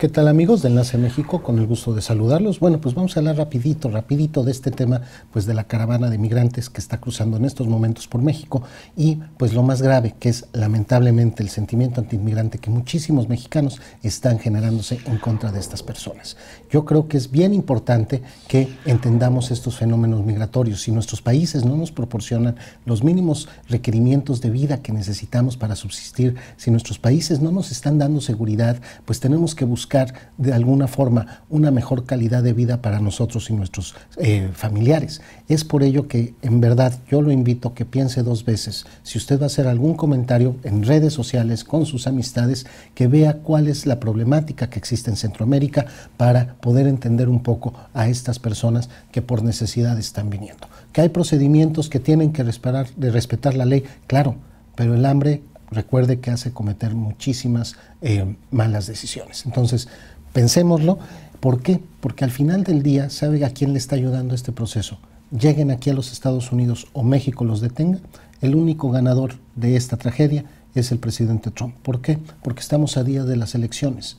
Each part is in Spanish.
¿Qué tal amigos de Enlace México? Con el gusto de saludarlos. Bueno, pues vamos a hablar rapidito, rapidito de este tema, pues de la caravana de migrantes que está cruzando en estos momentos por México y pues lo más grave, que es lamentablemente el sentimiento antiinmigrante que muchísimos mexicanos están generándose en contra de estas personas. Yo creo que es bien importante que entendamos estos fenómenos migratorios. Si nuestros países no nos proporcionan los mínimos requerimientos de vida que necesitamos para subsistir, si nuestros países no nos están dando seguridad, pues tenemos que buscar de alguna forma una mejor calidad de vida para nosotros y nuestros eh, familiares. Es por ello que en verdad yo lo invito a que piense dos veces. Si usted va a hacer algún comentario en redes sociales con sus amistades, que vea cuál es la problemática que existe en Centroamérica para poder entender un poco a estas personas que por necesidad están viniendo. Que hay procedimientos que tienen que respetar la ley, claro, pero el hambre recuerde que hace cometer muchísimas eh, malas decisiones. Entonces, pensémoslo. ¿Por qué? Porque al final del día, ¿sabe a quién le está ayudando este proceso? Lleguen aquí a los Estados Unidos o México los detenga, el único ganador de esta tragedia es el presidente Trump. ¿Por qué? Porque estamos a día de las elecciones.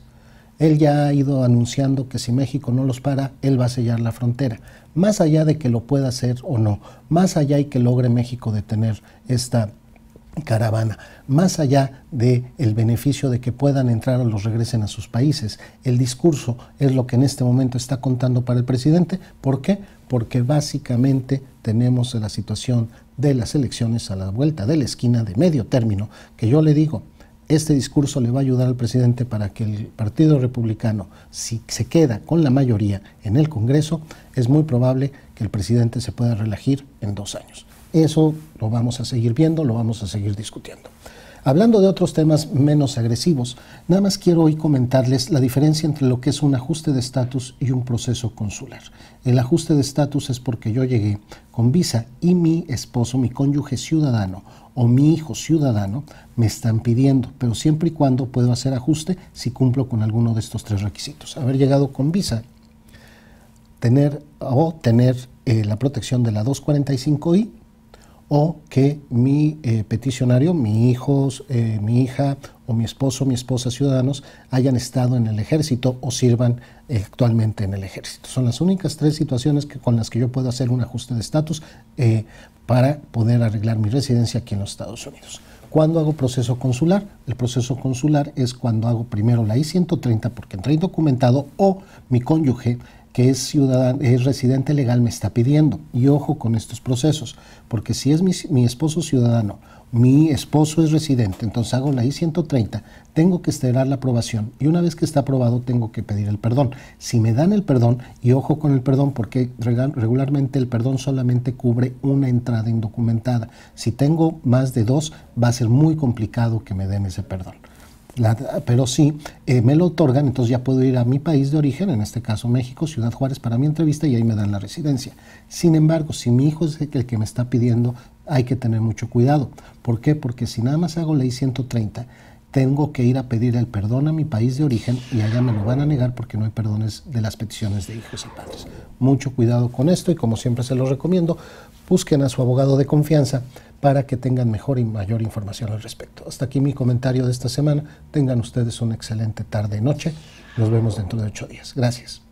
Él ya ha ido anunciando que si México no los para, él va a sellar la frontera. Más allá de que lo pueda hacer o no, más allá y que logre México detener esta caravana, más allá del el beneficio de que puedan entrar o los regresen a sus países. El discurso es lo que en este momento está contando para el presidente. ¿Por qué? Porque básicamente tenemos la situación de las elecciones a la vuelta de la esquina de medio término, que yo le digo, este discurso le va a ayudar al presidente para que el Partido Republicano, si se queda con la mayoría en el Congreso, es muy probable que el presidente se pueda relajir en dos años. Eso lo vamos a seguir viendo, lo vamos a seguir discutiendo. Hablando de otros temas menos agresivos, nada más quiero hoy comentarles la diferencia entre lo que es un ajuste de estatus y un proceso consular. El ajuste de estatus es porque yo llegué con visa y mi esposo, mi cónyuge ciudadano o mi hijo ciudadano me están pidiendo, pero siempre y cuando puedo hacer ajuste si cumplo con alguno de estos tres requisitos. Haber llegado con visa, tener o tener eh, la protección de la 245I o que mi eh, peticionario, mi hijo, eh, mi hija o mi esposo, mi esposa ciudadanos hayan estado en el ejército o sirvan eh, actualmente en el ejército. Son las únicas tres situaciones con las que yo puedo hacer un ajuste de estatus para poder arreglar mi residencia aquí en los Estados Unidos. ¿Cuándo hago proceso consular? El proceso consular es cuando hago primero la I-130 porque entré indocumentado o mi cónyuge que es, ciudadano, es residente legal me está pidiendo. Y ojo con estos procesos, porque si es mi, mi esposo ciudadano, mi esposo es residente, entonces hago la I-130, tengo que esperar la aprobación y una vez que está aprobado tengo que pedir el perdón. Si me dan el perdón, y ojo con el perdón, porque regularmente el perdón solamente cubre una entrada indocumentada. Si tengo más de dos, va a ser muy complicado que me den ese perdón pero sí, eh, me lo otorgan, entonces ya puedo ir a mi país de origen, en este caso México, Ciudad Juárez, para mi entrevista y ahí me dan la residencia. Sin embargo, si mi hijo es el que me está pidiendo, hay que tener mucho cuidado. ¿Por qué? Porque si nada más hago ley 130, tengo que ir a pedir el perdón a mi país de origen y allá me lo van a negar porque no hay perdones de las peticiones de hijos y padres. Mucho cuidado con esto y como siempre se los recomiendo, busquen a su abogado de confianza para que tengan mejor y mayor información al respecto. Hasta aquí mi comentario de esta semana. Tengan ustedes una excelente tarde y noche. Nos vemos dentro de ocho días. Gracias.